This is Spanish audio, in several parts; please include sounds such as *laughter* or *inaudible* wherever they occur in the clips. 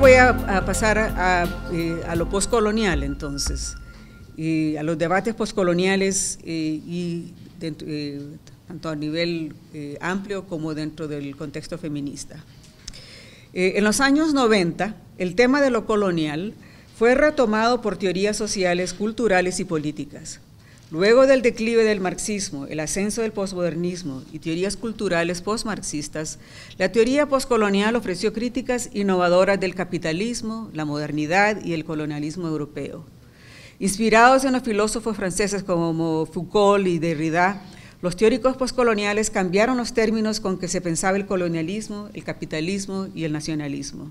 voy a, pasar a, eh, lo postcolonial entonces, a los debates postcoloniales eh, y eh, tanto a nivel amplio como dentro del contexto feminista. en los años 90, el tema de lo colonial fue retomado por teorías sociales, culturales y políticas. Luego del declive del marxismo, el ascenso del posmodernismo y teorías culturales posmarxistas, la teoría poscolonial ofreció críticas innovadoras del capitalismo, la modernidad y el colonialismo europeo. Inspirados en los filósofos franceses como Foucault y Derrida, los teóricos poscoloniales cambiaron los términos con que se pensaba el colonialismo, el capitalismo y el nacionalismo.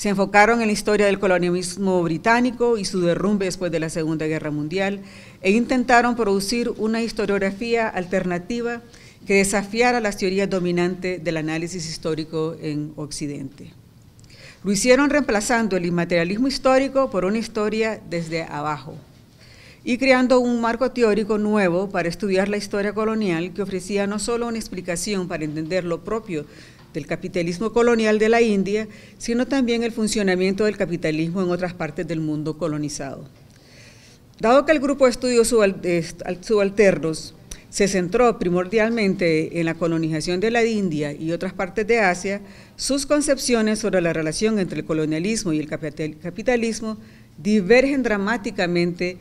Se enfocaron en la historia del colonialismo británico y su derrumbe después de la Segunda Guerra Mundial e intentaron producir una historiografía alternativa que desafiara las teorías dominantes del análisis histórico en Occidente. Lo hicieron reemplazando el inmaterialismo histórico por una historia desde abajo y creando un marco teórico nuevo para estudiar la historia colonial que ofrecía no solo una explicación para entender lo propio del capitalismo colonial de la India, sino también el funcionamiento del capitalismo en otras partes del mundo colonizado. Dado que el grupo de estudios subalternos se centró primordialmente en la colonización de la India y otras partes de Asia, sus concepciones sobre la relación entre el colonialismo y el capitalismo divergen dramáticamente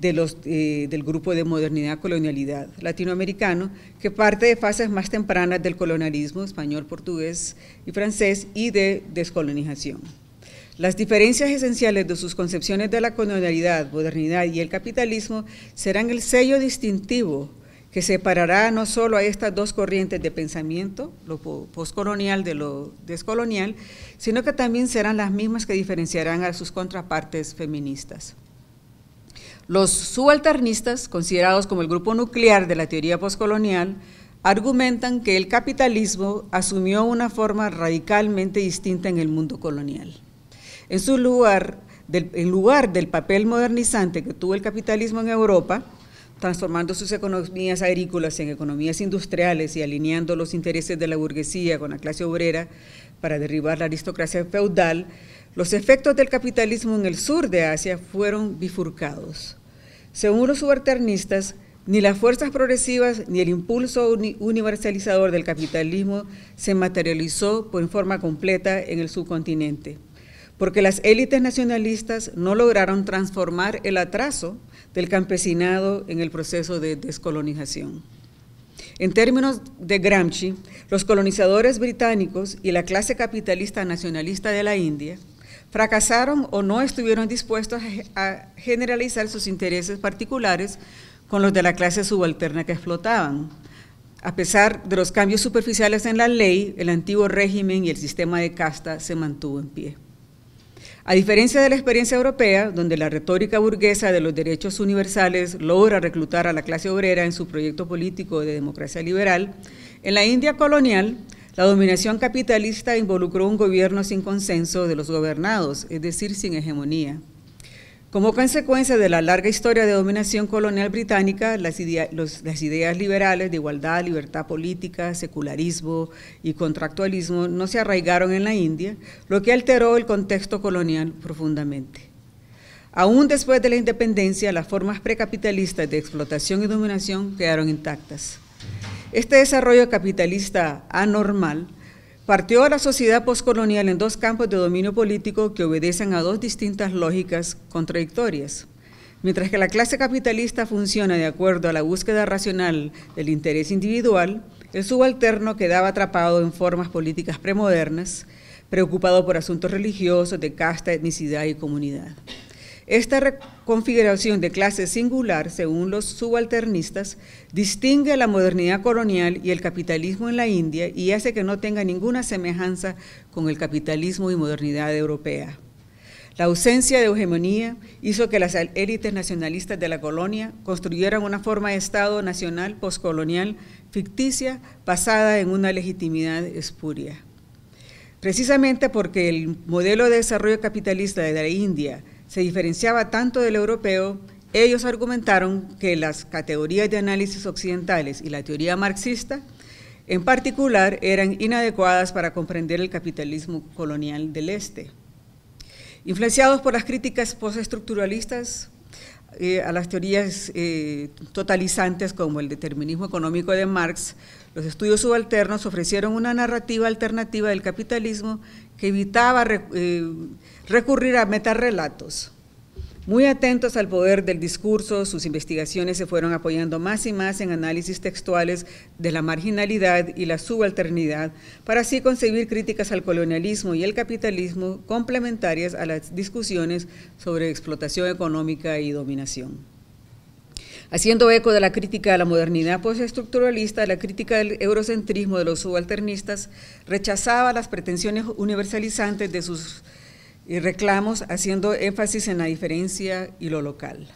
los, eh, del grupo de modernidad colonialidad latinoamericano, que parte de fases más tempranas del colonialismo español, portugués y francés y de descolonización. Las diferencias esenciales de sus concepciones de la colonialidad, modernidad y el capitalismo serán el sello distintivo que separará no solo a estas dos corrientes de pensamiento, lo postcolonial de lo descolonial, sino que también serán las mismas que diferenciarán a sus contrapartes feministas. Los subalternistas, considerados como el grupo nuclear de la teoría postcolonial, argumentan que el capitalismo asumió una forma radicalmente distinta en el mundo colonial. En su en lugar del papel modernizante que tuvo el capitalismo en Europa, transformando sus economías agrícolas en economías industriales y alineando los intereses de la burguesía con la clase obrera para derribar la aristocracia feudal, los efectos del capitalismo en el sur de Asia fueron bifurcados. Según los subalternistas, ni las fuerzas progresivas ni el impulso universalizador del capitalismo se materializó en forma completa en el subcontinente, porque las élites nacionalistas no lograron transformar el atraso del campesinado en el proceso de descolonización. En términos de Gramsci, los colonizadores británicos y la clase capitalista nacionalista de la India fracasaron o no estuvieron dispuestos a generalizar sus intereses particulares con los de la clase subalterna que explotaban. A pesar de los cambios superficiales en la ley, el antiguo régimen y el sistema de casta se mantuvo en pie. A diferencia de la experiencia europea, donde la retórica burguesa de los derechos universales logra reclutar a la clase obrera en su proyecto político de democracia liberal, en la India colonial, la dominación capitalista involucró un gobierno sin consenso de los gobernados, es decir, sin hegemonía. Como consecuencia de la larga historia de dominación colonial británica, las, ideas liberales de igualdad, libertad política, secularismo y contractualismo no se arraigaron en la India, lo que alteró el contexto colonial profundamente. Aún después de la independencia, las formas precapitalistas de explotación y dominación quedaron intactas. Este desarrollo capitalista anormal partió a la sociedad poscolonial en dos campos de dominio político que obedecen a dos distintas lógicas contradictorias. Mientras que la clase capitalista funciona de acuerdo a la búsqueda racional del interés individual, el subalterno quedaba atrapado en formas políticas premodernas, preocupado por asuntos religiosos de casta, etnicidad y comunidad. Esta reconfiguración de clase singular, según los subalternistas, distingue la modernidad colonial y el capitalismo en la India y hace que no tenga ninguna semejanza con el capitalismo y modernidad europea. La ausencia de hegemonía hizo que las élites nacionalistas de la colonia construyeran una forma de Estado nacional postcolonial ficticia basada en una legitimidad espuria. Precisamente porque el modelo de desarrollo capitalista de la India se diferenciaba tanto del europeo, ellos argumentaron que las categorías de análisis occidentales y la teoría marxista en particular eran inadecuadas para comprender el capitalismo colonial del Este. Influenciados por las críticas postestructuralistas eh, a las teorías eh, totalizantes como el determinismo económico de Marx, los estudios subalternos ofrecieron una narrativa alternativa del capitalismo que evitaba... Eh, recurrir a metarrelatos. Muy atentos al poder del discurso, sus investigaciones se fueron apoyando más y más en análisis textuales de la marginalidad y la subalternidad, para así concebir críticas al colonialismo y el capitalismo complementarias a las discusiones sobre explotación económica y dominación. Haciendo eco de la crítica a la modernidad postestructuralista, la crítica del eurocentrismo de los subalternistas rechazaba las pretensiones universalizantes de sus y reclamos haciendo énfasis en la diferencia y lo local.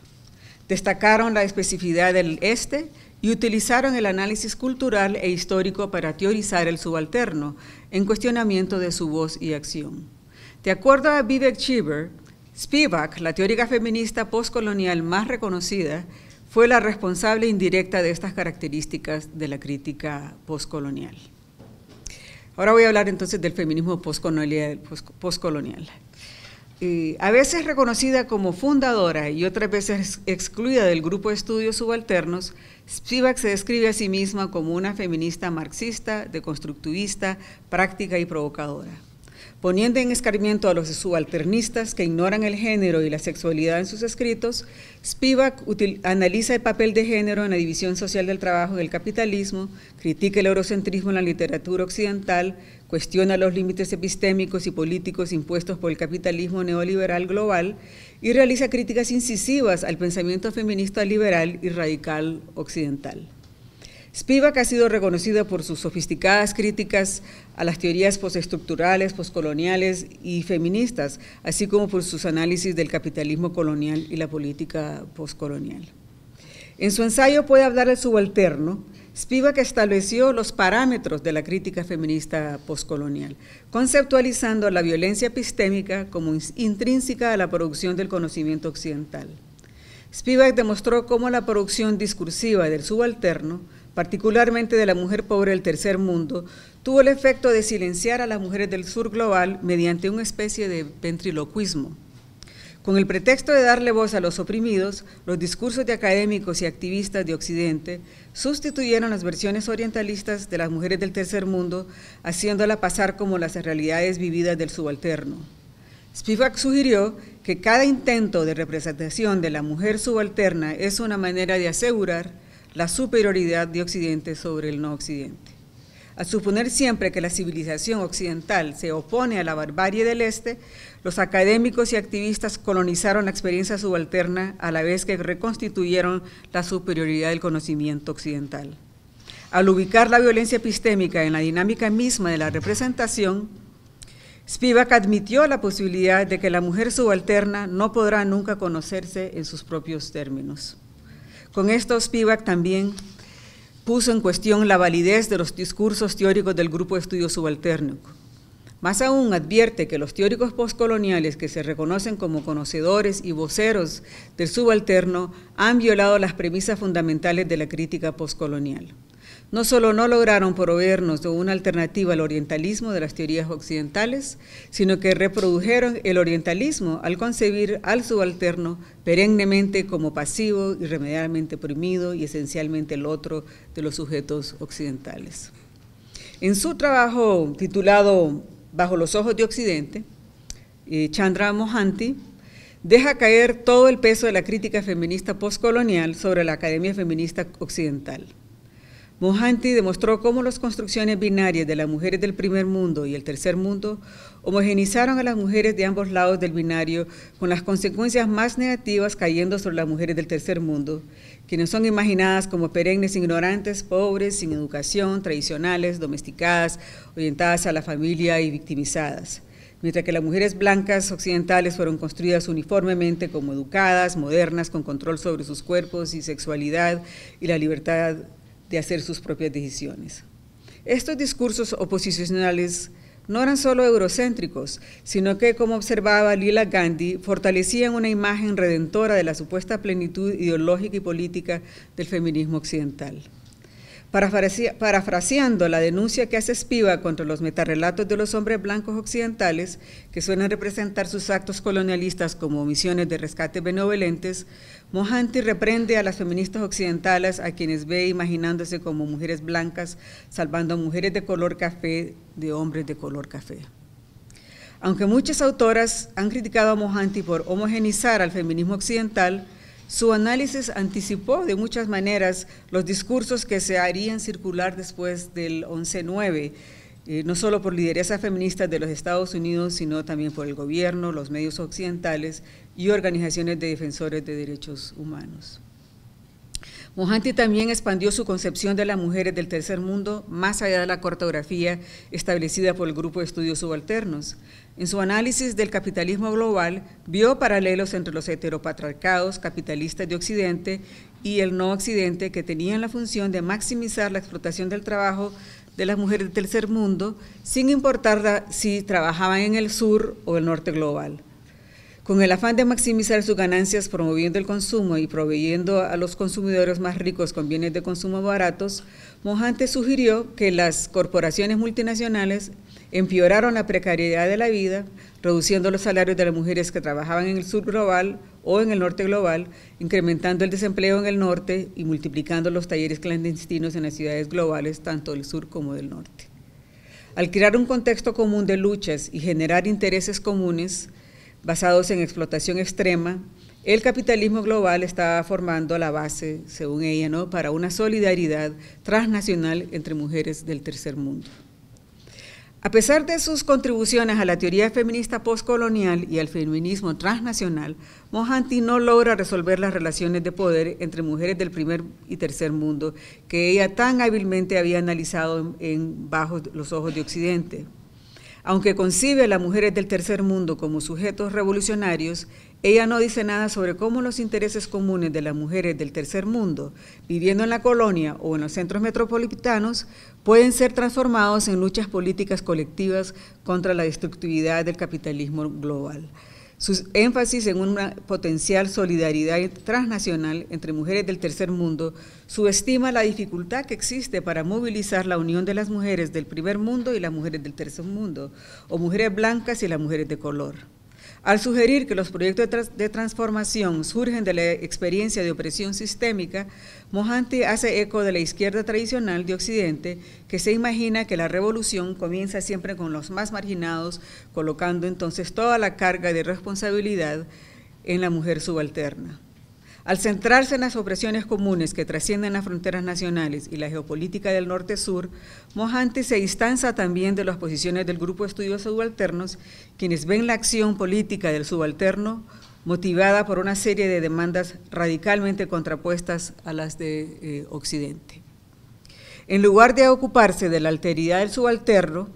Destacaron la especificidad del este y utilizaron el análisis cultural e histórico para teorizar el subalterno en cuestionamiento de su voz y acción. De acuerdo a Vivek Cheever, Spivak, la teórica feminista postcolonial más reconocida, fue la responsable indirecta de estas características de la crítica postcolonial. Ahora voy a hablar entonces del feminismo postcolonial. postcolonial. Eh, a veces reconocida como fundadora y otras veces excluida del grupo de estudios subalternos, Spivak se describe a sí misma como una feminista marxista, deconstructivista, práctica y provocadora, poniendo en escarmiento a los subalternistas que ignoran el género y la sexualidad en sus escritos. Spivak analiza el papel de género en la división social del trabajo y del capitalismo, critica el eurocentrismo en la literatura occidental, cuestiona los límites epistémicos y políticos impuestos por el capitalismo neoliberal global y realiza críticas incisivas al pensamiento feminista liberal y radical occidental. Spivak ha sido reconocida por sus sofisticadas críticas a las teorías postestructurales, postcoloniales y feministas, así como por sus análisis del capitalismo colonial y la política postcolonial. En su ensayo puede hablar el subalterno, Spivak estableció los parámetros de la crítica feminista postcolonial, conceptualizando la violencia epistémica como intrínseca a la producción del conocimiento occidental. Spivak demostró cómo la producción discursiva del subalterno, particularmente de la mujer pobre del tercer mundo, tuvo el efecto de silenciar a las mujeres del sur global mediante una especie de ventriloquismo con el pretexto de darle voz a los oprimidos, los discursos de académicos y activistas de Occidente sustituyeron las versiones orientalistas de las mujeres del tercer mundo, haciéndola pasar como las realidades vividas del subalterno. Spivak sugirió que cada intento de representación de la mujer subalterna es una manera de asegurar la superioridad de Occidente sobre el no Occidente. Al suponer siempre que la civilización occidental se opone a la barbarie del Este, los académicos y activistas colonizaron la experiencia subalterna a la vez que reconstituyeron la superioridad del conocimiento occidental. Al ubicar la violencia epistémica en la dinámica misma de la representación, Spivak admitió la posibilidad de que la mujer subalterna no podrá nunca conocerse en sus propios términos. Con esto, Spivak también puso en cuestión la validez de los discursos teóricos del grupo de estudio subalterno, más aún advierte que los teóricos postcoloniales que se reconocen como conocedores y voceros del subalterno han violado las premisas fundamentales de la crítica postcolonial. No solo no lograron proveernos de una alternativa al orientalismo de las teorías occidentales, sino que reprodujeron el orientalismo al concebir al subalterno perennemente como pasivo, irremediablemente oprimido y esencialmente el otro de los sujetos occidentales. En su trabajo titulado bajo los ojos de Occidente, eh, Chandra Mohanty, deja caer todo el peso de la crítica feminista postcolonial sobre la Academia Feminista Occidental. Mohanty demostró cómo las construcciones binarias de las mujeres del primer mundo y el tercer mundo homogenizaron a las mujeres de ambos lados del binario con las consecuencias más negativas cayendo sobre las mujeres del tercer mundo quienes son imaginadas como perennes ignorantes, pobres, sin educación, tradicionales, domesticadas, orientadas a la familia y victimizadas. Mientras que las mujeres blancas occidentales fueron construidas uniformemente como educadas, modernas, con control sobre sus cuerpos y sexualidad y la libertad de hacer sus propias decisiones. Estos discursos oposicionales no eran solo eurocéntricos, sino que, como observaba Lila Gandhi, fortalecían una imagen redentora de la supuesta plenitud ideológica y política del feminismo occidental. Parafraseando la denuncia que hace Spiva contra los metarrelatos de los hombres blancos occidentales, que suelen representar sus actos colonialistas como misiones de rescate benevolentes, Mohanty reprende a las feministas occidentales a quienes ve imaginándose como mujeres blancas salvando a mujeres de color café de hombres de color café. Aunque muchas autoras han criticado a Mohanty por homogenizar al feminismo occidental, su análisis anticipó de muchas maneras los discursos que se harían circular después del 11-9. Eh, no solo por lideresas feministas de los Estados Unidos, sino también por el gobierno, los medios occidentales y organizaciones de defensores de derechos humanos. Mujanti también expandió su concepción de las mujeres del tercer mundo más allá de la cartografía establecida por el Grupo de Estudios Subalternos. En su análisis del capitalismo global, vio paralelos entre los heteropatriarcados capitalistas de Occidente y el no Occidente que tenían la función de maximizar la explotación del trabajo de las mujeres del tercer mundo, sin importar si trabajaban en el sur o el norte global. Con el afán de maximizar sus ganancias promoviendo el consumo y proveyendo a los consumidores más ricos con bienes de consumo baratos, Mojante sugirió que las corporaciones multinacionales empeoraron la precariedad de la vida, reduciendo los salarios de las mujeres que trabajaban en el sur global o en el norte global, incrementando el desempleo en el norte y multiplicando los talleres clandestinos en las ciudades globales, tanto del sur como del norte. Al crear un contexto común de luchas y generar intereses comunes, basados en explotación extrema, el capitalismo global está formando la base, según ella, ¿no? para una solidaridad transnacional entre mujeres del tercer mundo. A pesar de sus contribuciones a la teoría feminista postcolonial y al feminismo transnacional, Mohanty no logra resolver las relaciones de poder entre mujeres del primer y tercer mundo que ella tan hábilmente había analizado en bajo los ojos de Occidente. Aunque concibe a las mujeres del tercer mundo como sujetos revolucionarios, ella no dice nada sobre cómo los intereses comunes de las mujeres del tercer mundo, viviendo en la colonia o en los centros metropolitanos, pueden ser transformados en luchas políticas colectivas contra la destructividad del capitalismo global. Su énfasis en una potencial solidaridad transnacional entre mujeres del tercer mundo subestima la dificultad que existe para movilizar la unión de las mujeres del primer mundo y las mujeres del tercer mundo, o mujeres blancas y las mujeres de color al sugerir que los proyectos de, transformación surgen de la experiencia de opresión sistémica, Mohanty hace eco de la izquierda tradicional de Occidente, que se imagina que la revolución comienza siempre con los más marginados, colocando entonces toda la carga de responsabilidad en la mujer subalterna. Al centrarse en las opresiones comunes que trascienden las fronteras nacionales y la geopolítica del norte-sur, Mojante se distanza también de las posiciones del grupo de estudios subalternos, quienes ven la acción política del subalterno motivada por una serie de demandas radicalmente contrapuestas a las de eh, Occidente. En lugar de ocuparse de la alteridad del subalterno,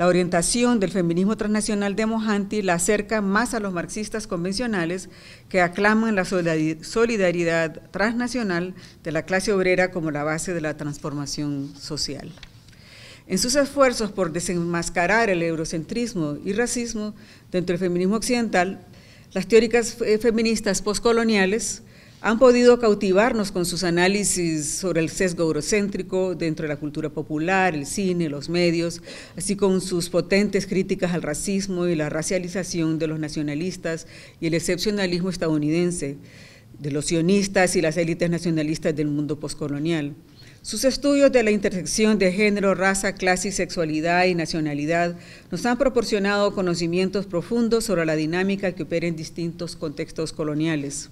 la orientación del feminismo transnacional de Mohanty la acerca más a los marxistas convencionales que aclaman la solidaridad transnacional de la clase obrera como la base de la transformación social. En sus esfuerzos por desenmascarar el eurocentrismo y racismo dentro del feminismo occidental, las teóricas feministas poscoloniales han podido cautivarnos con sus análisis sobre el sesgo eurocéntrico dentro de la cultura popular, el cine, los medios, así como sus potentes críticas al racismo y la racialización de los nacionalistas y el excepcionalismo estadounidense, de los sionistas y las élites nacionalistas del mundo postcolonial. Sus estudios de la intersección de género, raza, clase sexualidad y nacionalidad nos han proporcionado conocimientos profundos sobre la dinámica que opera en distintos contextos coloniales.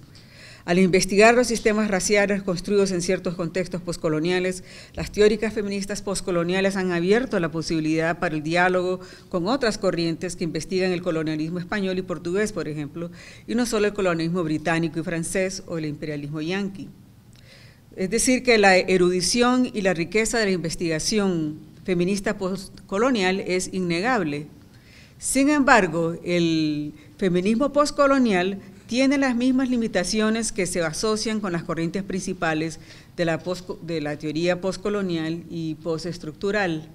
Al investigar los sistemas raciales construidos en ciertos contextos poscoloniales, las teóricas feministas poscoloniales han abierto la posibilidad para el diálogo con otras corrientes que investigan el colonialismo español y portugués, por ejemplo, y no solo el colonialismo británico y francés o el imperialismo yanqui. Es decir, que la erudición y la riqueza de la investigación feminista postcolonial es innegable. Sin embargo, el feminismo postcolonial tiene las mismas limitaciones que se asocian con las corrientes principales de la, teoría postcolonial y postestructural.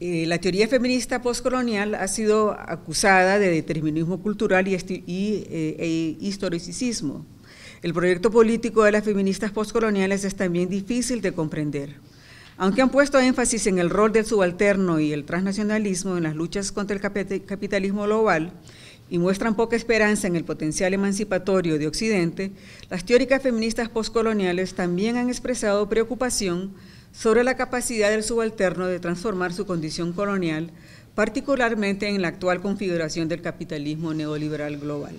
Eh, la teoría feminista postcolonial ha sido acusada de determinismo cultural y, eh, e historicismo. El proyecto político de las feministas postcoloniales es también difícil de comprender. Aunque han puesto énfasis en el rol del subalterno y el transnacionalismo en las luchas contra el capitalismo global, y muestran poca esperanza en el potencial emancipatorio de Occidente, las teóricas feministas postcoloniales también han expresado preocupación sobre la capacidad del subalterno de transformar su condición colonial, particularmente en la actual configuración del capitalismo neoliberal global.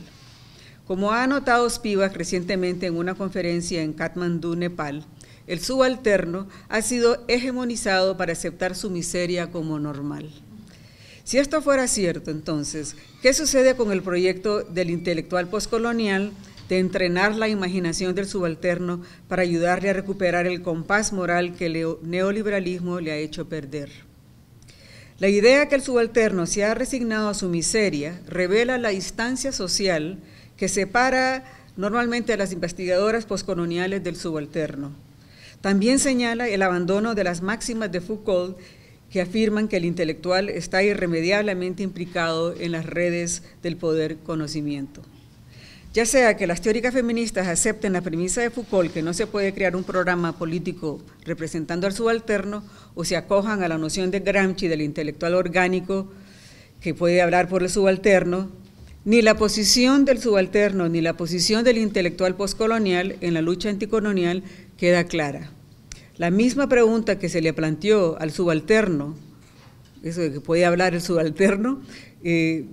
Como ha anotado Spivak recientemente en una conferencia en Kathmandú, Nepal, el subalterno ha sido hegemonizado para aceptar su miseria como normal. Si esto fuera cierto, entonces, ¿qué sucede con el proyecto del intelectual postcolonial de entrenar la imaginación del subalterno para ayudarle a recuperar el compás moral que el neoliberalismo le ha hecho perder? La idea que el subalterno se ha resignado a su miseria revela la distancia social que separa normalmente a las investigadoras postcoloniales del subalterno. También señala el abandono de las máximas de Foucault que afirman que el intelectual está irremediablemente implicado en las redes del poder conocimiento. Ya sea que las teóricas feministas acepten la premisa de Foucault que no se puede crear un programa político representando al subalterno o se acojan a la noción de Gramsci del intelectual orgánico que puede hablar por el subalterno, ni la posición del subalterno ni la posición del intelectual postcolonial en la lucha anticolonial queda clara. La misma pregunta que se le planteó al subalterno, eso de que puede hablar el subalterno, eh,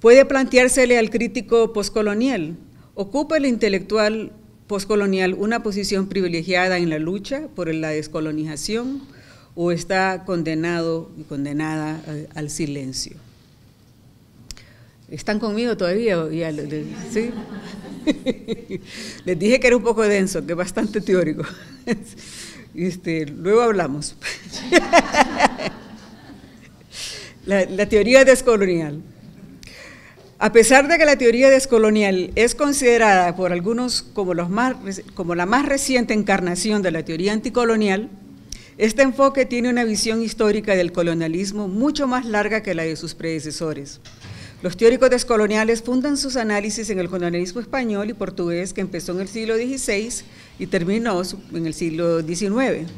puede planteársele al crítico postcolonial. ¿Ocupa el intelectual postcolonial una posición privilegiada en la lucha por la descolonización o está condenado y condenada eh, al silencio? ¿Están conmigo todavía? ¿Sí? *laughs* Les dije que era un poco denso, que bastante teórico. *laughs* Este, luego hablamos. *laughs* la, teoría descolonial. A pesar de que la teoría descolonial es considerada por algunos como, la más reciente encarnación de la teoría anticolonial, este enfoque tiene una visión histórica del colonialismo mucho más larga que la de sus predecesores. Los teóricos descoloniales fundan sus análisis en el colonialismo español y portugués que empezó en el siglo XVI y terminó en el siglo XIX.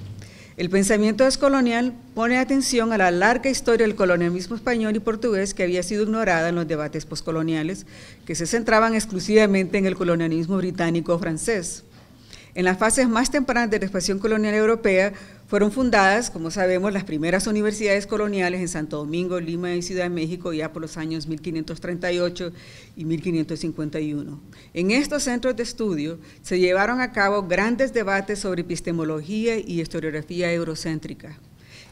El pensamiento descolonial pone atención a la larga historia del colonialismo español y portugués que había sido ignorada en los debates poscoloniales, que se centraban exclusivamente en el colonialismo británico-francés. o en las fases más tempranas de la expansión colonial europea fueron fundadas, como sabemos, las primeras universidades coloniales en Santo Domingo, Lima y Ciudad de México ya por los años 1538 y 1551. En estos centros de estudio se llevaron a cabo grandes debates sobre epistemología y historiografía eurocéntrica.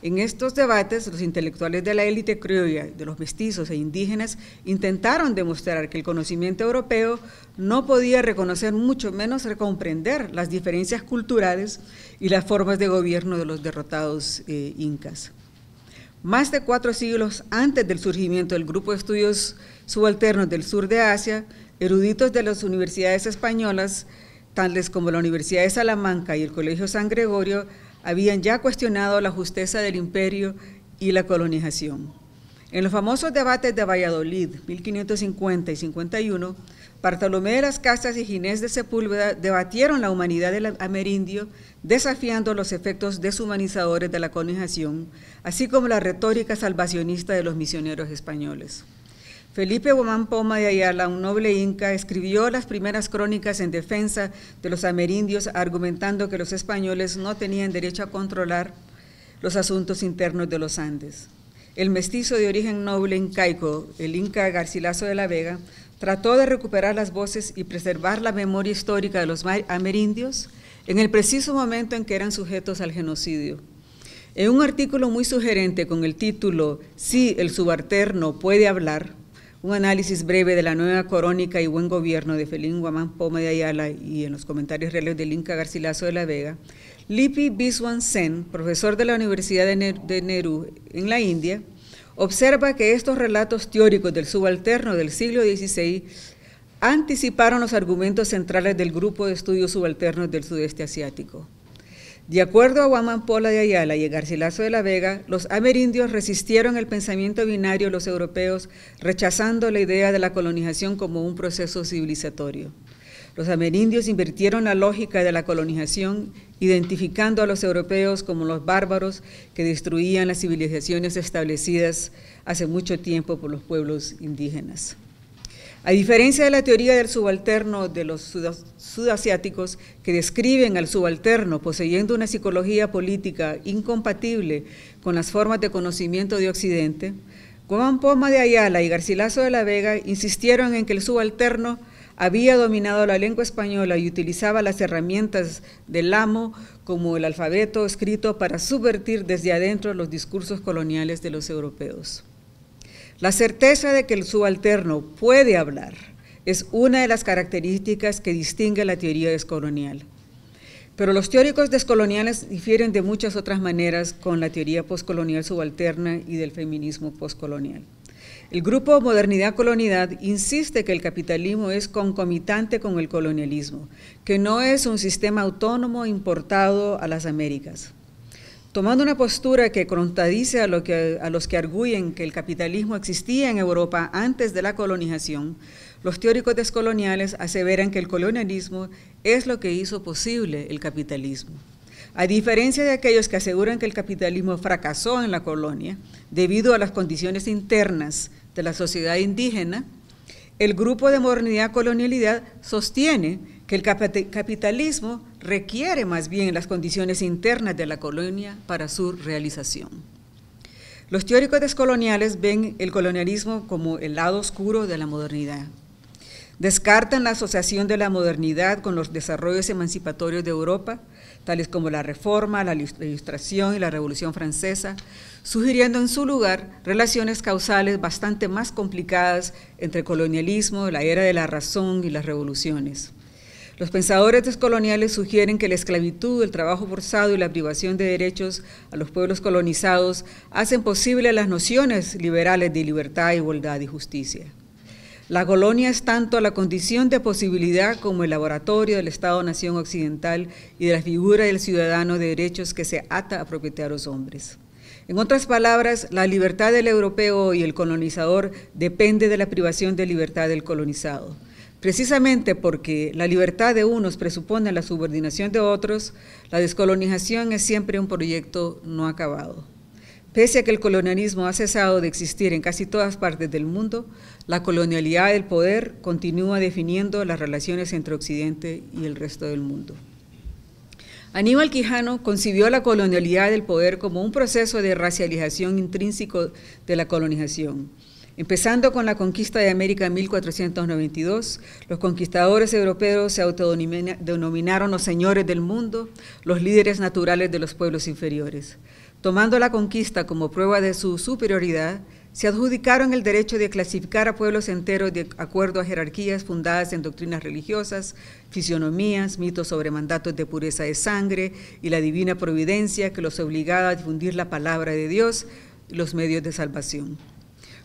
En estos debates, los intelectuales de la élite criolla, de los mestizos e indígenas, intentaron demostrar que el conocimiento europeo no podía reconocer, mucho menos recomprender, las diferencias culturales y las formas de gobierno de los derrotados eh, incas. Más de cuatro siglos antes del surgimiento del Grupo de Estudios Subalternos del Sur de Asia, eruditos de las universidades españolas, tales como la Universidad de Salamanca y el Colegio San Gregorio, habían ya cuestionado la justeza del imperio y la colonización. En los famosos debates de Valladolid, 1550 y 51, Bartolomé de las Casas y Ginés de Sepúlveda debatieron la humanidad del amerindio, desafiando los efectos deshumanizadores de la colonización, así como la retórica salvacionista de los misioneros españoles. Felipe Guamán Poma de Ayala, un noble inca, escribió las primeras crónicas en defensa de los amerindios, argumentando que los españoles no tenían derecho a controlar los asuntos internos de los Andes. El mestizo de origen noble incaico, el inca Garcilaso de la Vega, trató de recuperar las voces y preservar la memoria histórica de los amerindios en el preciso momento en que eran sujetos al genocidio. En un artículo muy sugerente con el título Si el subalterno puede hablar, un análisis breve de la nueva crónica y buen gobierno de Felín Guamán Poma de Ayala y en los comentarios reales del Inca Garcilaso de la Vega, Lipi Biswan Sen, profesor de la Universidad de Nehru en la India, observa que estos relatos teóricos del subalterno del siglo XVI anticiparon los argumentos centrales del Grupo de Estudios Subalternos del Sudeste Asiático. De acuerdo a Guamán Pola de Ayala y Garcilaso de la Vega, los amerindios resistieron el pensamiento binario de los europeos, rechazando la idea de la colonización como un proceso civilizatorio. Los amerindios invirtieron la lógica de la colonización, identificando a los europeos como los bárbaros que destruían las civilizaciones establecidas hace mucho tiempo por los pueblos indígenas. A diferencia de la teoría del subalterno de los sudasiáticos, que describen al subalterno poseyendo una psicología política incompatible con las formas de conocimiento de Occidente, Juan Poma de Ayala y Garcilaso de la Vega insistieron en que el subalterno había dominado la lengua española y utilizaba las herramientas del amo como el alfabeto escrito para subvertir desde adentro los discursos coloniales de los europeos. La certeza de que el subalterno puede hablar es una de las características que distingue la teoría descolonial. Pero los teóricos descoloniales difieren de muchas otras maneras con la teoría postcolonial subalterna y del feminismo postcolonial. El grupo Modernidad Colonidad insiste que el capitalismo es concomitante con el colonialismo, que no es un sistema autónomo importado a las Américas tomando una postura que contradice a, los que arguyen que el capitalismo existía en Europa antes de la colonización, los teóricos descoloniales aseveran que el colonialismo es lo que hizo posible el capitalismo. A diferencia de aquellos que aseguran que el capitalismo fracasó en la colonia debido a las condiciones internas de la sociedad indígena, el grupo de modernidad colonialidad sostiene que, que el capitalismo requiere más bien las condiciones internas de la colonia para su realización. Los teóricos descoloniales ven el colonialismo como el lado oscuro de la modernidad. Descartan la asociación de la modernidad con los desarrollos emancipatorios de Europa, tales como la Reforma, la Ilustración y la Revolución Francesa, sugiriendo en su lugar relaciones causales bastante más complicadas entre el colonialismo, la era de la razón y las revoluciones. Los pensadores descoloniales sugieren que la esclavitud, el trabajo forzado y la privación de derechos a los pueblos colonizados hacen posible las nociones liberales de libertad, igualdad y justicia. La colonia es tanto la condición de posibilidad como el laboratorio del Estado-Nación Occidental y de la figura del ciudadano de derechos que se ata a a los hombres. En otras palabras, la libertad del europeo y el colonizador depende de la privación de libertad del colonizado. Precisamente porque la libertad de unos presupone la subordinación de otros, la descolonización es siempre un proyecto no acabado. Pese a que el colonialismo ha cesado de existir en casi todas partes del mundo, la colonialidad del poder continúa definiendo las relaciones entre Occidente y el resto del mundo. Aníbal Quijano concibió la colonialidad del poder como un proceso de racialización intrínseco de la colonización, Empezando con la conquista de América en 1492, los conquistadores europeos se autodenominaron los señores del mundo, los líderes naturales de los pueblos inferiores. Tomando la conquista como prueba de su superioridad, se adjudicaron el derecho de clasificar a pueblos enteros de acuerdo a jerarquías fundadas en doctrinas religiosas, fisionomías, mitos sobre mandatos de pureza de sangre y la divina providencia que los obligaba a difundir la palabra de Dios y los medios de salvación.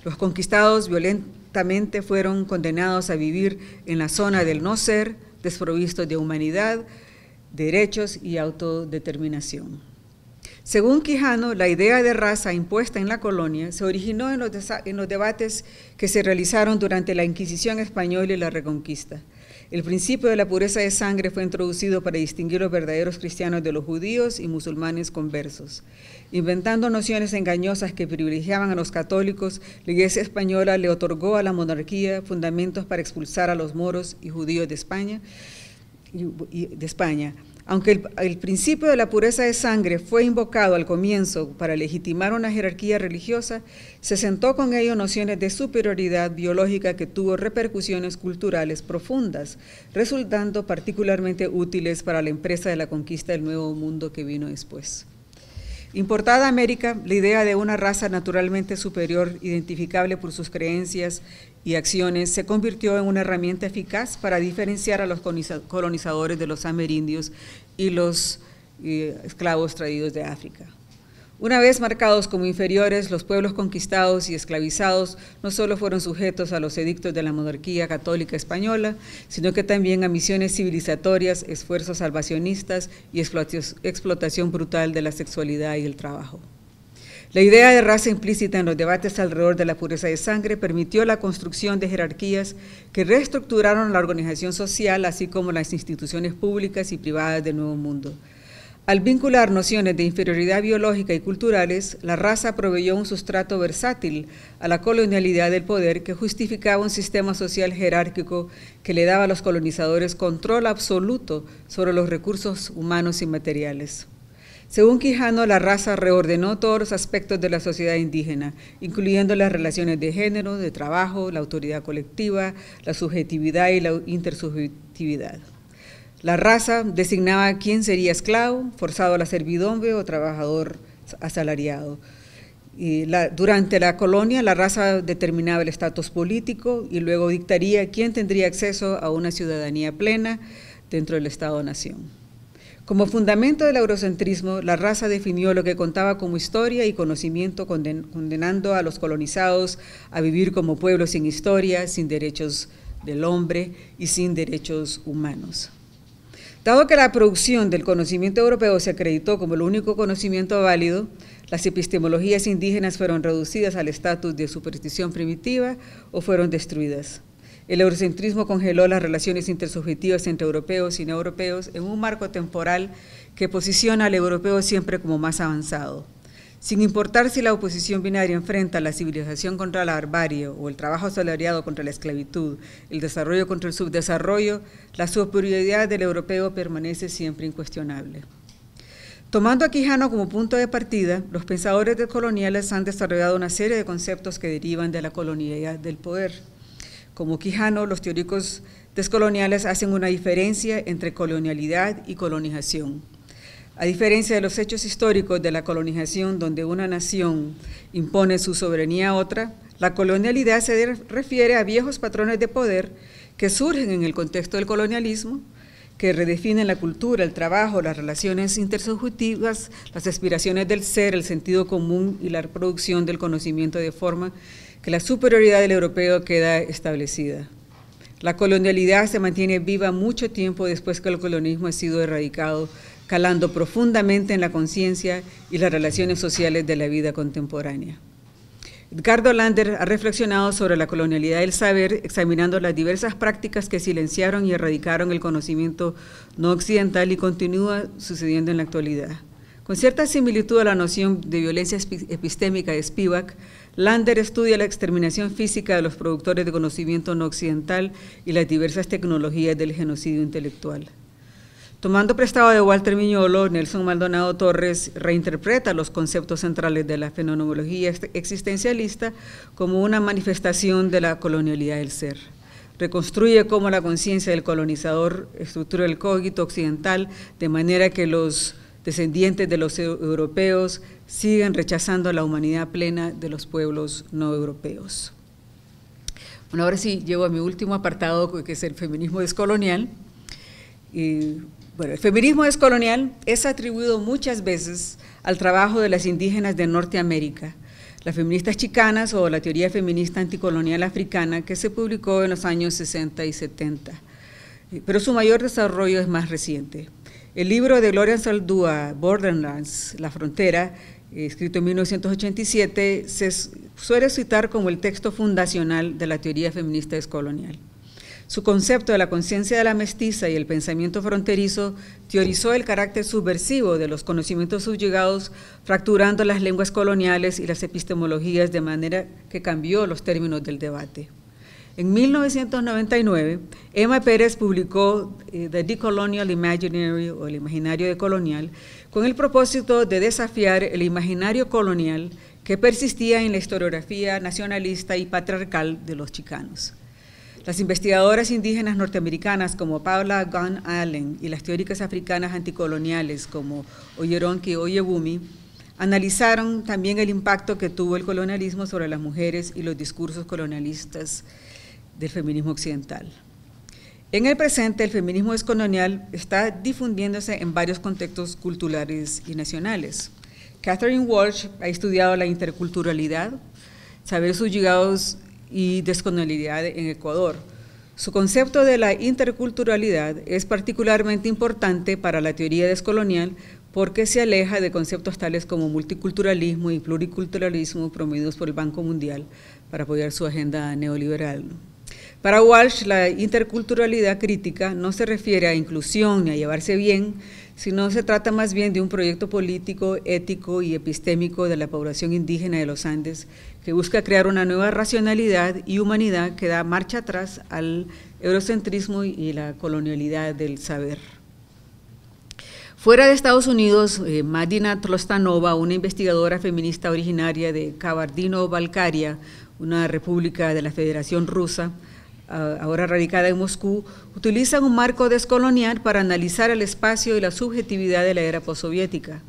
Los conquistados violentamente fueron condenados a vivir en la zona del no ser, desprovistos de humanidad, derechos y autodeterminación. Según Quijano, la idea de raza impuesta en la colonia se originó en los, debates que se realizaron durante la Inquisición española y la Reconquista. El principio de la pureza de sangre fue introducido para distinguir los verdaderos cristianos de los judíos y musulmanes conversos. Inventando nociones engañosas que privilegiaban a los católicos, la Iglesia española le otorgó a la monarquía fundamentos para expulsar a los moros y judíos de España. Aunque el, principio de la pureza de sangre fue invocado al comienzo para legitimar una jerarquía religiosa, se sentó con ello nociones de superioridad biológica que tuvo repercusiones culturales profundas, resultando particularmente útiles para la empresa de la conquista del Nuevo Mundo que vino después. Importada a América, la idea de una raza naturalmente superior, identificable por sus creencias y acciones, se convirtió en una herramienta eficaz para diferenciar a los colonizadores de los amerindios y los eh, esclavos traídos de África. Una vez marcados como inferiores, los pueblos conquistados y esclavizados no solo fueron sujetos a los edictos de la monarquía católica española, sino que también a misiones civilizatorias, esfuerzos salvacionistas y explotación brutal de la sexualidad y el trabajo. La idea de raza implícita en los debates alrededor de la pureza de sangre permitió la construcción de jerarquías que reestructuraron la organización social, así como las instituciones públicas y privadas del Nuevo Mundo. Al vincular nociones de inferioridad biológica y culturales, la raza proveyó un sustrato versátil a la colonialidad del poder que justificaba un sistema social jerárquico que le daba a los colonizadores control absoluto sobre los recursos humanos y materiales. Según Quijano, la raza reordenó todos los aspectos de la sociedad indígena, incluyendo las relaciones de género, de trabajo, la autoridad colectiva, la subjetividad y la intersubjetividad. La raza designaba quién sería esclavo, forzado a la servidumbre o trabajador asalariado. durante la colonia, la raza determinaba el estatus político y luego dictaría quién tendría acceso a una ciudadanía plena dentro del Estado-Nación. Como fundamento del eurocentrismo, la raza definió lo que contaba como historia y conocimiento, condenando a los colonizados a vivir como pueblos sin historia, sin derechos del hombre y sin derechos humanos. Dado que la producción del conocimiento europeo se acreditó como el único conocimiento válido, las epistemologías indígenas fueron reducidas al estatus de superstición primitiva o fueron destruidas. El eurocentrismo congeló las relaciones intersubjetivas entre europeos y no europeos en un marco temporal que posiciona al europeo siempre como más avanzado. Sin importar si la oposición binaria enfrenta la civilización contra la barbarie o el trabajo asalariado contra la esclavitud, el desarrollo contra el subdesarrollo, la superioridad del europeo permanece siempre incuestionable. Tomando a Quijano como punto de partida, los pensadores coloniales han desarrollado una serie de conceptos que derivan de la colonialidad del poder. Como Quijano, los teóricos descoloniales hacen una diferencia entre colonialidad y colonización. A diferencia de los hechos históricos de la colonización, donde una nación impone su soberanía a otra, la colonialidad se refiere a viejos patrones de poder que surgen en el contexto del colonialismo, que redefinen la cultura, el trabajo, las relaciones intersubjetivas, las aspiraciones del ser, el sentido común y la reproducción del conocimiento de forma que la superioridad del europeo queda establecida. La colonialidad se mantiene viva mucho tiempo después que el colonialismo ha sido erradicado calando profundamente en la conciencia y las relaciones sociales de la vida contemporánea. Edgardo Lander ha reflexionado sobre la colonialidad del saber, examinando las diversas prácticas que silenciaron y erradicaron el conocimiento no occidental y continúa sucediendo en la actualidad. Con cierta similitud a la noción de violencia epistémica de Spivak, Lander estudia la exterminación física de los productores de conocimiento no occidental y las diversas tecnologías del genocidio intelectual. Tomando prestado de Walter Miñolo, Nelson Maldonado Torres reinterpreta los conceptos centrales de la fenomenología existencialista como una manifestación de la colonialidad del ser. Reconstruye cómo la conciencia del colonizador estructura el cogito occidental de manera que los descendientes de los europeos siguen rechazando la humanidad plena de los pueblos no europeos. Bueno, ahora sí, llego a mi último apartado, que es el feminismo descolonial. Y eh, el feminismo descolonial es atribuido muchas veces al trabajo de las indígenas de Norteamérica, las feministas chicanas o la teoría feminista anticolonial africana que se publicó en los años 60 y 70. Eh, pero su mayor desarrollo es más reciente. El libro de Gloria Saldúa, Borderlands, La Frontera, eh, escrito en 1987, se suele citar como el texto fundacional de la teoría feminista descolonial. Su concepto de la conciencia de la mestiza y el pensamiento fronterizo teorizó el carácter subversivo de los conocimientos subyugados, fracturando las lenguas coloniales y las epistemologías de manera que cambió los términos del debate. En 1999, Emma Pérez publicó eh, The Decolonial Imaginary o el imaginario decolonial con el propósito de desafiar el imaginario colonial que persistía en la historiografía nacionalista y patriarcal de los chicanos. Las investigadoras indígenas norteamericanas como Paula Gunn Allen y las teóricas africanas anticoloniales como Oyeronki Oyebumi analizaron también el impacto que tuvo el colonialismo sobre las mujeres y los discursos colonialistas del feminismo occidental. En el presente, el feminismo descolonial está difundiéndose en varios contextos culturales y nacionales. Catherine Walsh ha estudiado la interculturalidad, sus subyugados y descolonialidad en Ecuador. Su concepto de la interculturalidad es particularmente importante para la teoría descolonial porque se aleja de conceptos tales como multiculturalismo y pluriculturalismo promovidos por el Banco Mundial para apoyar su agenda neoliberal. Para Walsh, la interculturalidad crítica no se refiere a inclusión ni a llevarse bien, sino se trata más bien de un proyecto político, ético y epistémico de la población indígena de los Andes que busca crear una nueva racionalidad y humanidad que da marcha atrás al eurocentrismo y la colonialidad del saber. Fuera de Estados Unidos, eh, Madina Trostanova, una investigadora feminista originaria de Kabardino-Balkaria, una república de la Federación Rusa, ahora radicada en Moscú, utilizan un marco descolonial para analizar el espacio y la subjetividad de la era possoviética.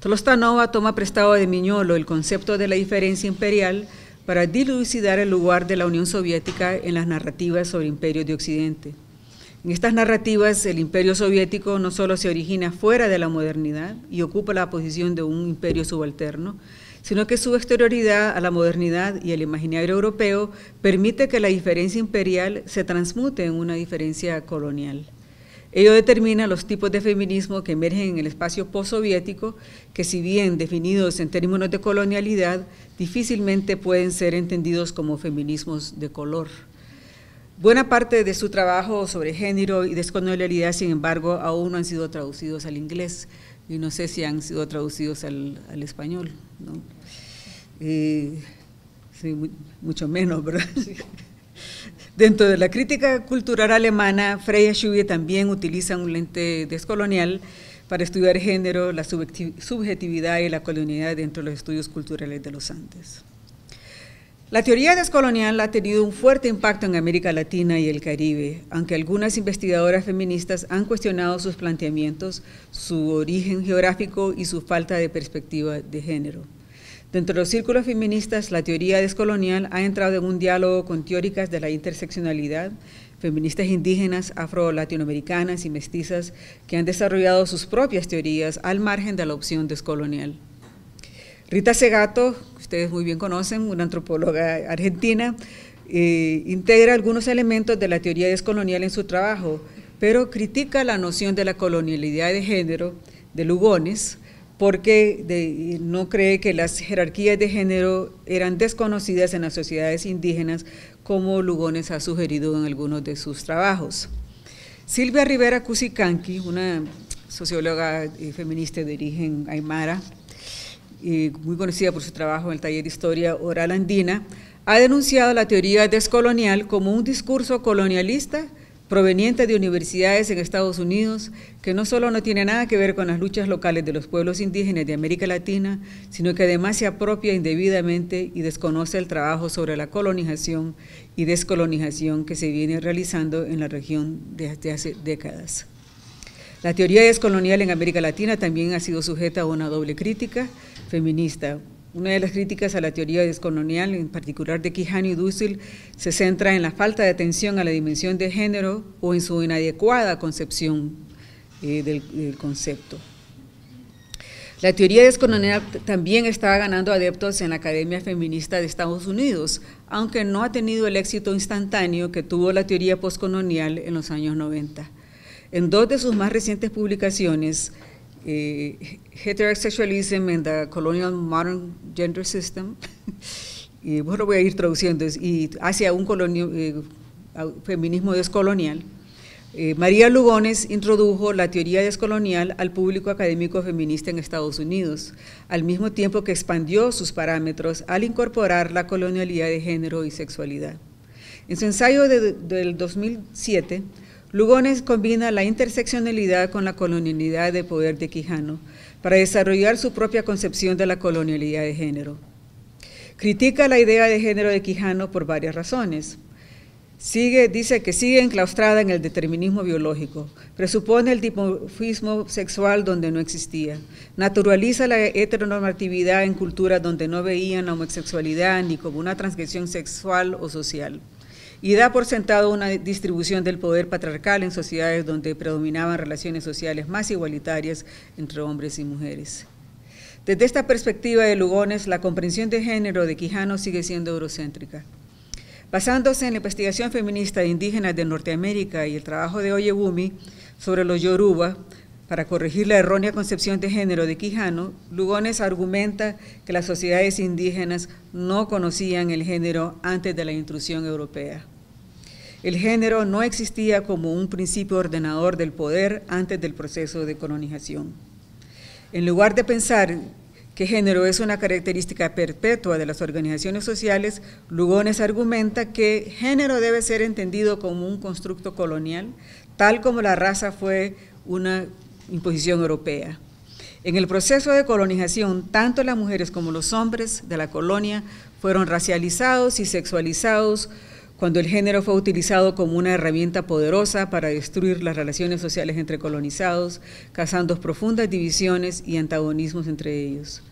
Tolostanova toma prestado de Miñolo el concepto de la diferencia imperial para dilucidar el lugar de la Unión Soviética en las narrativas sobre imperios de Occidente. En estas narrativas, el imperio soviético no solo se origina fuera de la modernidad y ocupa la posición de un imperio subalterno, sino que su exterioridad a la modernidad y al imaginario europeo permite que la diferencia imperial se transmute en una diferencia colonial. Ello determina los tipos de feminismo que emergen en el espacio postsoviético, que si bien definidos en términos de colonialidad, difícilmente pueden ser entendidos como feminismos de color. Buena parte de su trabajo sobre género y descolonialidad, sin embargo, aún no han sido traducidos al inglés y no sé si han sido traducidos al, al español. ¿no? mucho menos, *laughs* Dentro de la crítica cultural alemana, Freya Schubert también utiliza un lente descolonial para estudiar género, la subjetividad y la colonialidad dentro de los estudios culturales de los Andes. La teoría descolonial ha tenido un fuerte impacto en América Latina y el Caribe, aunque algunas investigadoras feministas han cuestionado sus planteamientos, su origen geográfico y su falta de perspectiva de género. Dentro de los círculos feministas, la teoría descolonial ha entrado en un diálogo con teóricas de la interseccionalidad, feministas indígenas, afro-latinoamericanas y mestizas que han desarrollado sus propias teorías al margen de la opción descolonial. Rita Segato, ustedes muy bien conocen, una antropóloga argentina, eh, integra algunos elementos de la teoría descolonial en su trabajo, pero critica la noción de la colonialidad de género de Lugones, porque no cree que las jerarquías de género eran desconocidas en las sociedades indígenas, como Lugones ha sugerido en algunos de sus trabajos. Silvia Rivera Cusicanqui, una socióloga y eh, feminista de origen aymara, y eh, muy conocida por su trabajo en el taller de historia oral andina, ha denunciado la teoría descolonial como un discurso colonialista proveniente de universidades en Estados Unidos, que no solo no tiene nada que ver con las luchas locales de los pueblos indígenas de América Latina, sino que además se apropia indebidamente y desconoce el trabajo sobre la colonización y descolonización que se viene realizando en la región desde hace décadas. La teoría descolonial en América Latina también ha sido sujeta a una doble crítica feminista, una de las críticas a la teoría descolonial, en particular de Quijano y Dussel, se centra en la falta de atención a la dimensión de género o en su inadecuada concepción eh, del, concepto. La teoría descolonial también está ganando adeptos en la Academia Feminista de Estados Unidos, aunque no ha tenido el éxito instantáneo que tuvo la teoría postcolonial en los años 90. En dos de sus más recientes publicaciones, eh, heterosexualism in the colonial modern gender system, *laughs* y bueno, lo voy a ir traduciendo, y hacia un eh, feminismo descolonial. Eh, María Lugones introdujo la teoría descolonial al público académico feminista en Estados Unidos, al mismo tiempo que expandió sus parámetros al incorporar la colonialidad de género y sexualidad. En su ensayo del 2007, Lugones combina la interseccionalidad con la colonialidad de poder de Quijano para desarrollar su propia concepción de la colonialidad de género. Critica la idea de género de Quijano por varias razones. dice que sigue enclaustrada en el determinismo biológico, presupone el dimorfismo sexual donde no existía, naturaliza la heteronormatividad en culturas donde no veían la homosexualidad ni como una transgresión sexual o social y da por sentado una distribución del poder patriarcal en sociedades donde predominaban relaciones sociales más igualitarias entre hombres y mujeres. Desde esta perspectiva de Lugones, la comprensión de género de Quijano sigue siendo eurocéntrica. Basándose en la investigación feminista de indígenas de Norteamérica y el trabajo de Oyebumi sobre los Yoruba, para corregir la errónea concepción de género de Quijano, Lugones argumenta que las sociedades indígenas no conocían el género antes de la intrusión europea. El género no existía como un principio ordenador del poder antes del proceso de colonización. En lugar de pensar que género es una característica perpetua de las organizaciones sociales, Lugones argumenta que género debe ser entendido como un constructo colonial, tal como la raza fue una imposición europea. En el proceso de colonización, tanto las mujeres como los hombres de la colonia fueron racializados y sexualizados cuando el género fue utilizado como una herramienta poderosa para destruir las relaciones sociales entre colonizados, causando profundas divisiones y antagonismos entre ellos.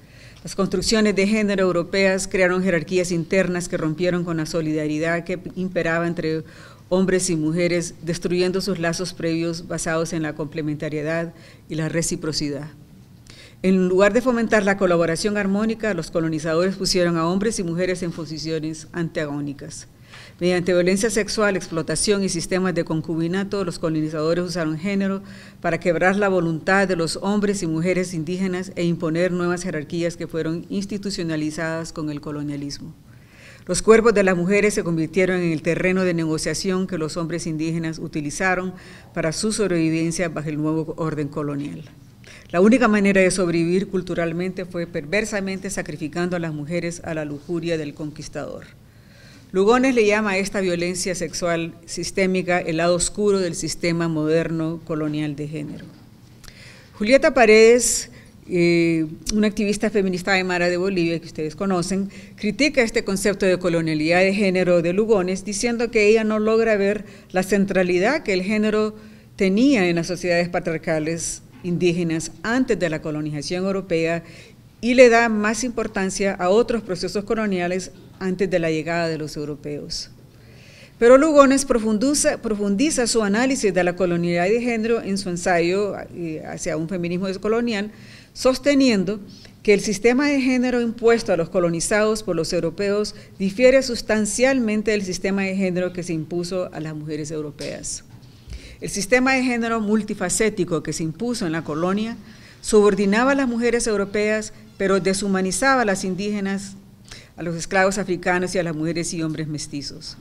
Las construcciones de género europeas crearon jerarquías internas que rompieron con la solidaridad que imperaba entre hombres y mujeres, destruyendo sus lazos previos basados en la complementariedad y la reciprocidad. En lugar de fomentar la colaboración armónica, los colonizadores pusieron a hombres y mujeres en posiciones antagónicas. Mediante violencia sexual, explotación y sistemas de concubinato, los colonizadores usaron género para quebrar la voluntad de los hombres y mujeres indígenas e imponer nuevas jerarquías que fueron institucionalizadas con el colonialismo. Los cuerpos de las mujeres se convirtieron en el terreno de negociación que los hombres indígenas utilizaron para su sobrevivencia bajo el nuevo orden colonial. La única manera de sobrevivir culturalmente fue perversamente sacrificando a las mujeres a la lujuria del conquistador. Lugones le llama a esta violencia sexual sistémica el lado oscuro del sistema moderno colonial de género. Julieta Paredes, eh, una activista feminista de Mara de Bolivia que ustedes conocen, critica este concepto de colonialidad de género de Lugones, diciendo que ella no logra ver la centralidad que el género tenía en las sociedades patriarcales indígenas antes de la colonización europea y le da más importancia a otros procesos coloniales antes de la llegada de los europeos. Pero Lugones profundiza, profundiza su análisis de la colonialidad de género en su ensayo eh, hacia un feminismo descolonial, sosteniendo que el sistema de género impuesto a los colonizados por los europeos difiere sustancialmente del sistema de género que se impuso a las mujeres europeas. El sistema de género multifacético que se impuso en la colonia subordinaba a las mujeres europeas, pero deshumanizaba a las indígenas a los esclavos africanos y a las mujeres y hombres mestizos.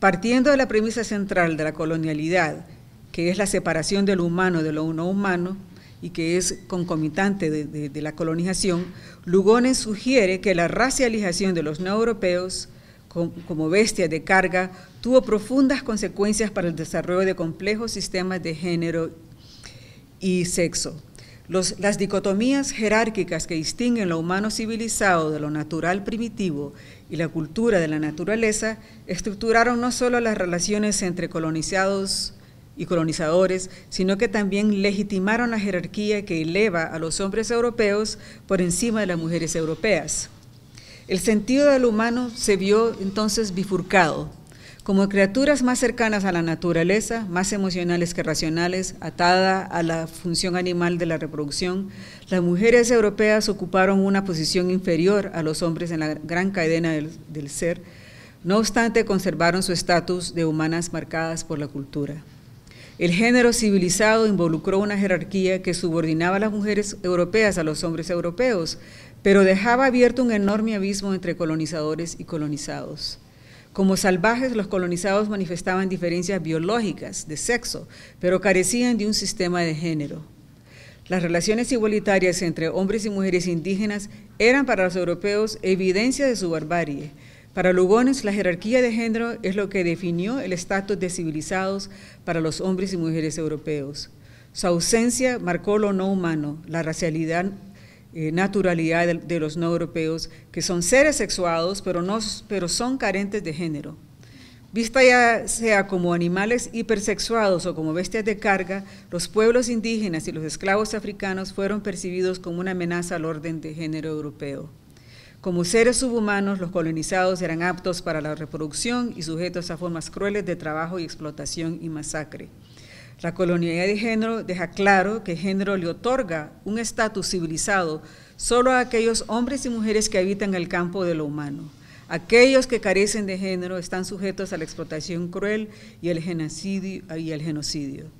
Partiendo de la premisa central de la colonialidad, que es la separación del humano de lo no humano y que es concomitante de, la colonización, Lugones sugiere que la racialización de los no europeos como bestia de carga tuvo profundas consecuencias para el desarrollo de complejos sistemas de género y sexo las dicotomías jerárquicas que distinguen lo humano civilizado de lo natural primitivo y la cultura de la naturaleza estructuraron no solo las relaciones entre colonizados y colonizadores, sino que también legitimaron la jerarquía que eleva a los hombres europeos por encima de las mujeres europeas. El sentido del humano se vio entonces bifurcado como criaturas más cercanas a la naturaleza, más emocionales que racionales, atada a la función animal de la reproducción, las mujeres europeas ocuparon una posición inferior a los hombres en la gran cadena del, del ser, no obstante conservaron su estatus de humanas marcadas por la cultura. El género civilizado involucró una jerarquía que subordinaba a las mujeres europeas a los hombres europeos, pero dejaba abierto un enorme abismo entre colonizadores y colonizados. Como salvajes, los colonizados manifestaban diferencias biológicas, de sexo, pero carecían de un sistema de género. Las relaciones igualitarias entre hombres y mujeres indígenas eran para los europeos evidencia de su barbarie. Para Lugones, la jerarquía de género es lo que definió el estatus de civilizados para los hombres y mujeres europeos. Su ausencia marcó lo no humano, la racialidad eh, naturalidad de, los no europeos, que son seres sexuados, pero, no, pero son carentes de género. Vista ya sea como animales hipersexuados o como bestias de carga, los pueblos indígenas y los esclavos africanos fueron percibidos como una amenaza al orden de género europeo. Como seres subhumanos, los colonizados eran aptos para la reproducción y sujetos a formas crueles de trabajo y explotación y masacre. La colonialidad de género deja claro que género le otorga un estatus civilizado solo a aquellos hombres y mujeres que habitan el campo de lo humano. Aquellos que carecen de género están sujetos a la explotación cruel y el genocidio. Y genocidio.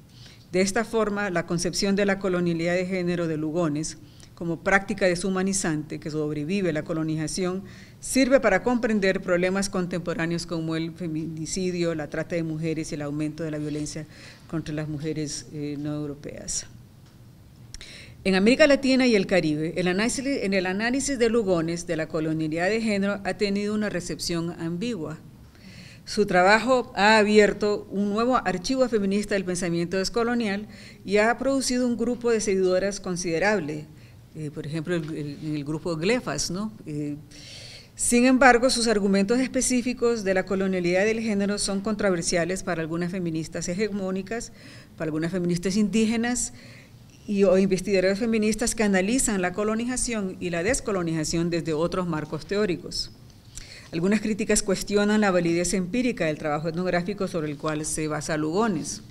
De esta forma, la concepción de la colonialidad de género de Lugones como práctica deshumanizante que sobrevive la colonización, sirve para comprender problemas contemporáneos como el feminicidio, la trata de mujeres y el aumento de la violencia contra las mujeres eh, no europeas. En América Latina y el Caribe, el análisis, en el análisis de Lugones de la colonialidad de género ha tenido una recepción ambigua. Su trabajo ha abierto un nuevo archivo feminista del pensamiento descolonial y ha producido un grupo de seguidoras considerable, eh, por ejemplo, el, el, grupo Glefas, ¿no? Eh, sin embargo, sus argumentos específicos de la colonialidad del género son controversiales para algunas feministas hegemónicas, para algunas feministas indígenas y o investigadores feministas que analizan la colonización y la descolonización desde otros marcos teóricos. Algunas críticas cuestionan la validez empírica del trabajo etnográfico sobre el cual se basa Lugones.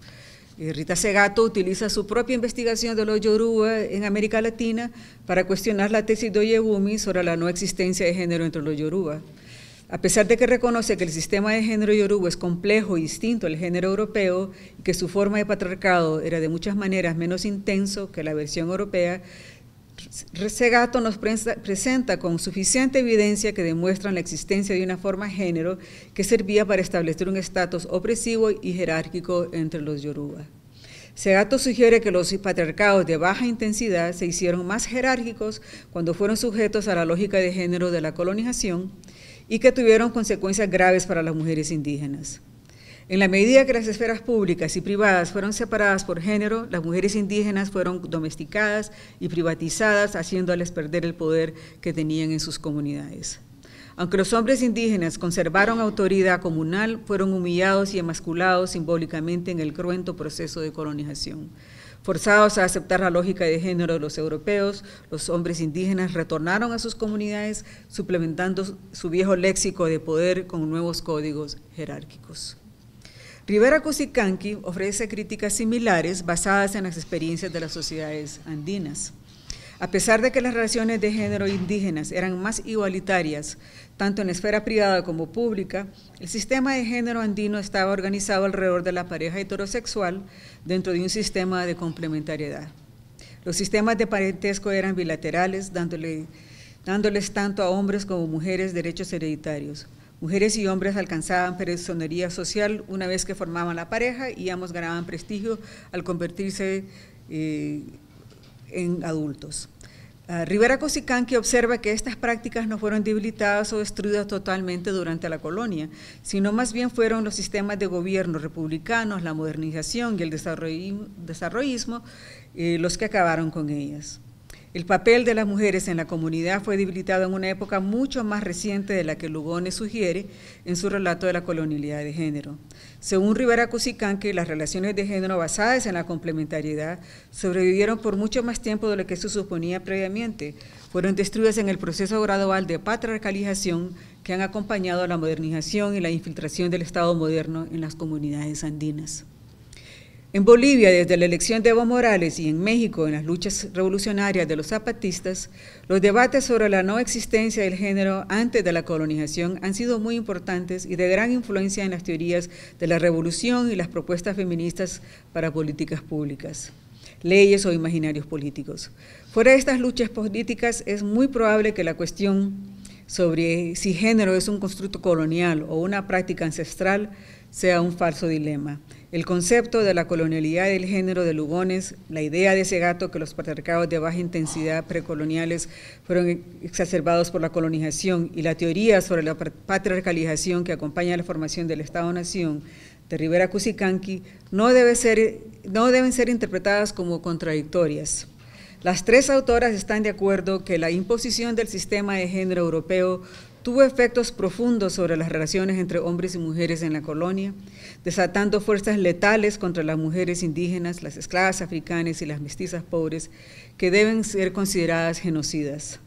Eh, Rita Segato utiliza su propia investigación de los Yoruba en América Latina para cuestionar la tesis de Oyegumi sobre la no existencia de género entre los Yoruba. A pesar de que reconoce que el sistema de género yoruba es complejo y distinto al género europeo y que su forma de patriarcado era de muchas maneras menos intenso que la versión europea, Resegato nos presenta con suficiente evidencia que demuestran la existencia de una forma de género que servía para establecer un estatus opresivo y jerárquico entre los yoruba. Segato sugiere que los patriarcados de baja intensidad se hicieron más jerárquicos cuando fueron sujetos a la lógica de género de la colonización y que tuvieron consecuencias graves para las mujeres indígenas. En la medida que las esferas públicas y privadas fueron separadas por género, las mujeres indígenas fueron domesticadas y privatizadas, haciéndoles perder el poder que tenían en sus comunidades. Aunque los hombres indígenas conservaron autoridad comunal, fueron humillados y emasculados simbólicamente en el cruento proceso de colonización. Forzados a aceptar la lógica de género de los europeos, los hombres indígenas retornaron a sus comunidades suplementando su viejo léxico de poder con nuevos códigos jerárquicos. Rivera Cusicanqui ofrece críticas similares basadas en las experiencias de las sociedades andinas. A pesar de que las relaciones de género indígenas eran más igualitarias, tanto en la esfera privada como pública, el sistema de género andino estaba organizado alrededor de la pareja heterosexual dentro de un sistema de complementariedad. Los sistemas de parentesco eran bilaterales, dándoles tanto a hombres como mujeres derechos hereditarios. Mujeres y hombres alcanzaban personería social una vez que formaban la pareja y ambos ganaban prestigio al convertirse eh, en adultos. Ah, Rivera que observa que estas prácticas no fueron debilitadas o destruidas totalmente durante la colonia, sino más bien fueron los sistemas de gobierno republicanos, la modernización y el desarrollismo eh, los que acabaron con ellas. El papel de las mujeres en la comunidad fue debilitado en una época mucho más reciente de la que Lugones sugiere en su relato de la colonialidad de género. Según Rivera Cusicanque, las relaciones de género basadas en la complementariedad sobrevivieron por mucho más tiempo de lo que se suponía previamente. Fueron destruidas en el proceso gradual de patriarcalización que han acompañado la modernización y la infiltración del Estado moderno en las comunidades andinas. En Bolivia, desde la elección de Evo Morales y en México, en las luchas revolucionarias de los zapatistas, los debates sobre la no existencia del género antes de la colonización han sido muy importantes y de gran influencia en las teorías de la revolución y las propuestas feministas para políticas públicas leyes o imaginarios políticos. Fuera de estas luchas políticas es muy probable que la cuestión sobre si género es un constructo colonial o una práctica ancestral sea un falso dilema. El concepto de la colonialidad del género de Lugones, la idea de ese gato que los patriarcados de baja intensidad precoloniales fueron exacerbados por la colonización y la teoría sobre la patriarcalización que acompaña la formación del Estado-Nación de Rivera Cusicanqui no deben ser interpretadas como contradictorias. Las tres autoras están de acuerdo que la imposición del sistema de género europeo tuvo efectos profundos sobre las relaciones entre hombres y mujeres en la colonia, desatando fuerzas letales contra las mujeres indígenas, las esclavas africanas y las mestizas pobres, que deben ser consideradas genocidas.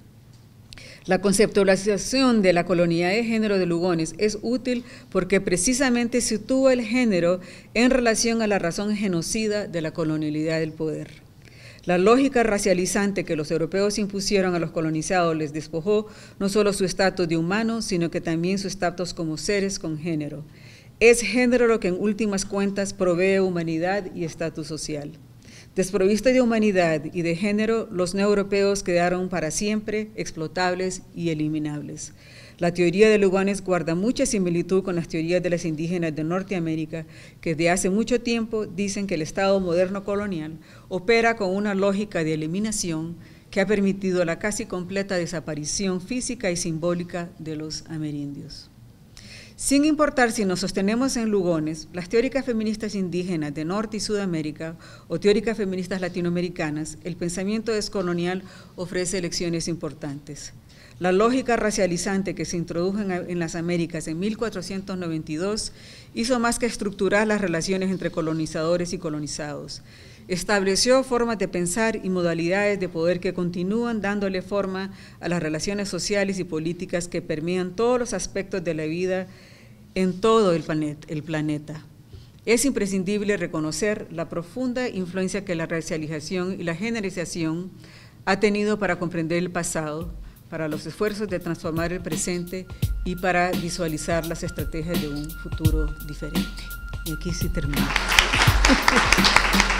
La conceptualización de la colonia de género de Lugones es útil porque precisamente sitúa el género en relación a la razón genocida de la colonialidad del poder. La lógica racializante que los europeos impusieron a los colonizados les despojó no solo su estatus de humano, sino que también su estatus como seres con género. Es género lo que en últimas cuentas provee humanidad y estatus social. Desprovisto de humanidad y de género, los neoeuropeos quedaron para siempre explotables y eliminables. La teoría de Lugones guarda mucha similitud con las teorías de las indígenas de Norteamérica, que de hace mucho tiempo dicen que el Estado moderno colonial opera con una lógica de eliminación que ha permitido la casi completa desaparición física y simbólica de los amerindios. Sin importar si nos sostenemos en Lugones, las teóricas feministas indígenas de Norte y Sudamérica o teóricas feministas latinoamericanas, el pensamiento descolonial ofrece lecciones importantes. La lógica racializante que se introdujo en, las Américas en 1492 hizo más que estructurar las relaciones entre colonizadores y colonizados. Estableció formas de pensar y modalidades de poder que continúan dándole forma a las relaciones sociales y políticas que permean todos los aspectos de la vida en todo el, el planeta. Es imprescindible reconocer la profunda influencia que la racialización y la generalización ha tenido para comprender el pasado, para los esfuerzos de transformar el presente y para visualizar las estrategias de un futuro diferente. Y aquí sí termino. *laughs*